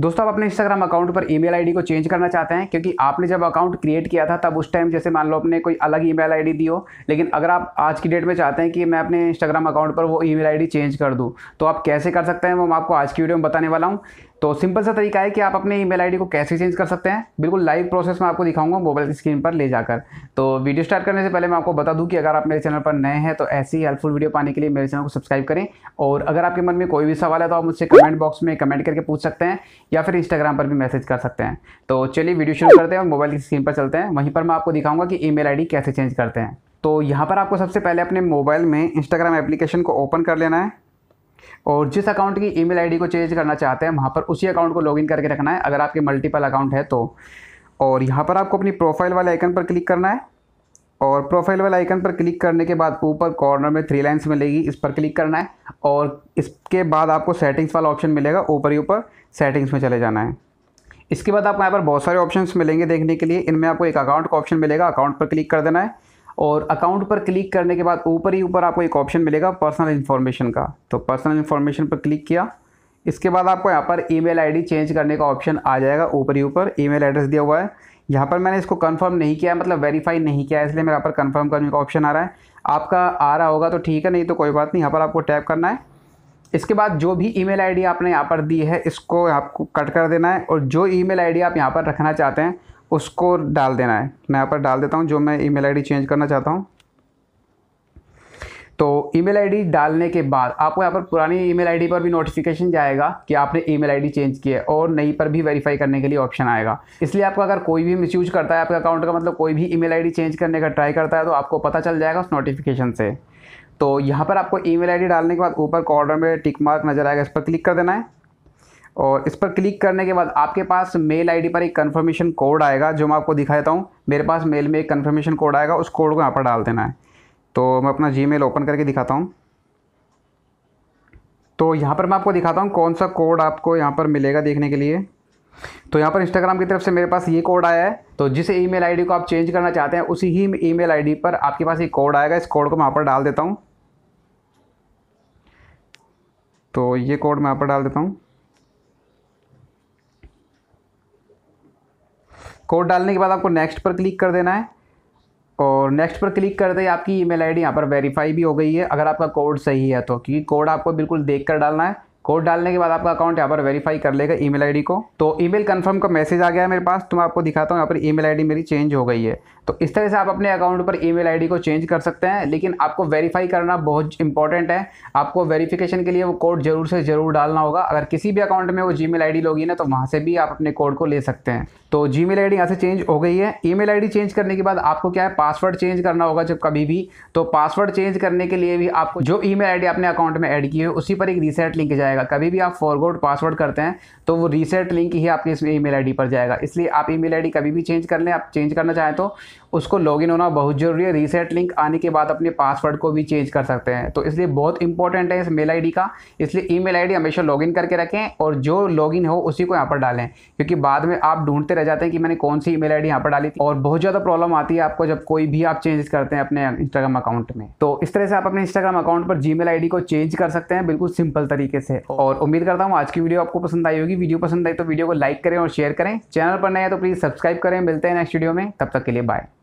दोस्तों आप अपने इंस्टाग्राम अकाउंट पर ईमेल आईडी को चेंज करना चाहते हैं क्योंकि आपने जब अकाउंट क्रिएट किया था तब उस टाइम जैसे मान लो अपने कोई अलग ईमेल आईडी दी हो लेकिन अगर आप आज की डेट में चाहते हैं कि मैं अपने इंस्टाग्राम अकाउंट पर वो ईमेल आईडी चेंज कर दूँ तो आप कैसे कर सकते हैं वो मैं आपको आज की वीडियो में बताने वाला हूँ तो सिंपल सा तरीका है कि आप अपने ईमेल आईडी को कैसे चेंज कर सकते हैं बिल्कुल लाइव प्रोसेस मैं आपको दिखाऊंगा मोबाइल की स्क्रीन पर ले जाकर तो वीडियो स्टार्ट करने से पहले मैं आपको बता दूं कि अगर आप मेरे चैनल पर नए हैं तो ऐसी हेल्पफुल वीडियो पाने के लिए मेरे चैनल को सब्सक्राइब करें और अगर आपके मन में कोई भी सवाल है तो आप मुझसे कमेंट बॉक्स में कमेंट करके पूछ सकते हैं या फिर इंस्टाग्राम पर भी मैसेज कर सकते हैं तो चलिए वीडियो शुरू करते हैं और मोबाइल की स्क्रीन पर चलते हैं वहीं पर मैं आपको दिखाऊंगा कि ई मेल कैसे चेंज करते हैं तो यहाँ पर आपको सबसे पहले अपने मोबाइल में इंस्टाग्राम एप्लीकेशन को ओपन कर लेना है और जिस अकाउंट की ईमेल आईडी को चेंज करना चाहते हैं वहाँ पर उसी अकाउंट को लॉगिन करके रखना है अगर आपके मल्टीपल अकाउंट है तो और यहाँ पर आपको अपनी प्रोफाइल वाले आइकन पर क्लिक करना है और प्रोफाइल वाले आइकन पर क्लिक करने के बाद ऊपर कॉर्नर में थ्री लाइन्स मिलेगी इस पर क्लिक करना है और इसके बाद आपको सेटिंग्स वाला ऑप्शन मिलेगा ऊपर ही ऊपर सेटिंग्स में चले जाना है इसके बाद आपको यहाँ पर बहुत सारे ऑप्शन मिलेंगे देखने के लिए इनमें आपको एक अकाउंट का ऑप्शन मिलेगा अकाउंट पर क्लिक कर देना है और अकाउंट पर क्लिक करने के बाद ऊपर ही ऊपर आपको एक ऑप्शन मिलेगा पर्सनल इन्फॉर्मेशन का तो पर्सनल इन्फॉर्मेशन पर क्लिक किया इसके बाद आपको यहाँ पर ई मेल चेंज करने का ऑप्शन आ जाएगा ऊपर ही ऊपर ई एड्रेस दिया हुआ है यहाँ पर मैंने इसको कंफर्म नहीं किया मतलब वेरीफाई नहीं किया है इसलिए मेरे यहाँ पर कंफर्म करने का ऑप्शन आ रहा है आपका आ रहा होगा तो ठीक है नहीं तो कोई बात नहीं यहाँ पर आपको टैप करना है इसके बाद जो भी ईमेल आईडी आपने यहाँ पर दी है इसको आपको कट कर देना है और जो ईमेल आईडी आप यहाँ पर रखना चाहते हैं उसको डाल देना है मैं यहाँ पर डाल देता हूँ जो मैं ईमेल आईडी चेंज करना चाहता हूँ तो ईमेल आईडी डालने के बाद आपको यहाँ पर पुरानी ईमेल आईडी पर भी नोटिफिकेशन जाएगा कि आपने ईमेल आईडी चेंज की है और नई पर भी वेरीफाई करने के लिए ऑप्शन आएगा इसलिए आपको अगर कोई भी मिसयूज करता है आपके अकाउंट का मतलब कोई भी ईमेल आईडी चेंज करने का ट्राई करता है तो आपको पता चल जाएगा उस नोटिफिकेशन से तो यहाँ पर आपको ईमेल आईडी डालने के बाद ऊपर कॉर्डर में टिक मार्क नजर आएगा इस पर क्लिक कर देना है और इस पर क्लिक करने के बाद आपके पास मेल आईडी पर एक कन्फर्मेशन कोड आएगा जो मैं आपको दिखा देता हूँ मेरे पास मेल में एक कन्फर्मेशन कोड आएगा उस कोड को यहाँ पर डाल देना है तो मैं अपना जी ओपन करके दिखाता हूँ तो यहाँ पर मैं आपको दिखाता हूँ कौन सा कोड आपको यहाँ पर मिलेगा देखने के लिए तो यहाँ पर इंस्टाग्राम की तरफ से मेरे पास ये कोड आया है तो जिस ईमेल आईडी को आप चेंज करना चाहते हैं उसी ही ईमेल आईडी पर आपके पास एक कोड आएगा इस कोड को मैं यहाँ पर डाल देता हूँ तो ये कोड मैं यहाँ पर डाल देता हूँ कोड डालने के बाद आपको नेक्स्ट पर क्लिक कर देना है और नेक्स्ट पर क्लिक करते ही आपकी ईमेल आईडी यहाँ पर वेरीफाई भी हो गई है अगर आपका कोड सही है तो क्योंकि कोड आपको बिल्कुल देख कर डालना है कोड डालने के बाद आपका अकाउंट यहाँ पर वेरीफाई कर लेगा ईमेल आईडी को तो ईमेल कंफर्म का मैसेज आ गया है मेरे पास तो मैं आपको दिखाता हूँ यहाँ पर ईमेल आईडी मेरी चेंज हो गई है तो इस तरह से आप अपने अकाउंट पर ईमेल आईडी को चेंज कर सकते हैं लेकिन आपको वेरीफाई करना बहुत इंपॉर्टेंट है आपको वेरीफिकेशन के लिए वो कोड जरूर से जरूर डालना होगा अगर किसी भी अकाउंट में वो जी मेल आई लोगी ना तो वहाँ से भी आप अपने कोड को ले सकते हैं तो जी मेल आई यहाँ से चेंज हो गई है ई मेल चेंज करने के बाद आपको क्या है पासवर्ड चेंज करना होगा जब कभी भी तो पासवर्ड चेंज करने के लिए भी आपको जो ई मेल आपने अकाउंट में एड की है उसी पर एक रीसेट लिंक जाएगा जाएगा कभी भी आप फॉरवर्ड पासवर्ड करते हैं तो वो रीसेट लिंक ही आपके इसमें ईमेल आईडी पर जाएगा इसलिए आप ईमेल आईडी कभी भी चेंज कर लें आप चेंज करना चाहें तो उसको लॉगिन होना बहुत ज़रूरी है रीसेट लिंक आने के बाद अपने पासवर्ड को भी चेंज कर सकते हैं तो इसलिए बहुत इंपॉर्टेंट है इस मेल आईडी का इसलिए ईमेल आईडी हमेशा लॉगिन करके रखें और जो लॉगिन हो उसी को यहाँ पर डालें क्योंकि बाद में आप ढूंढते रह जाते हैं कि मैंने कौन सी ई मेल यहाँ पर डाली थी और बहुत ज़्यादा प्रॉब्लम आती है आपको जब कोई भी आप चेंज करते हैं अपने इंस्टाग्राम अकाउंट में तो इस तरह से आप अपने इंस्टाग्राम अकाउंट पर जी मेल को चेंज कर सकते हैं बिल्कुल सिंपल तरीके से और उम्मीद करता हूँ आज की वीडियो आपको पसंद आई होगी वीडियो पसंद आई तो वीडियो को लाइक करें और शेयर करें चैनल पर नए तो प्लीज़ सब्सक्राइब करें मिलते हैं नेक्स्ट वीडियो में तब तक के लिए बाय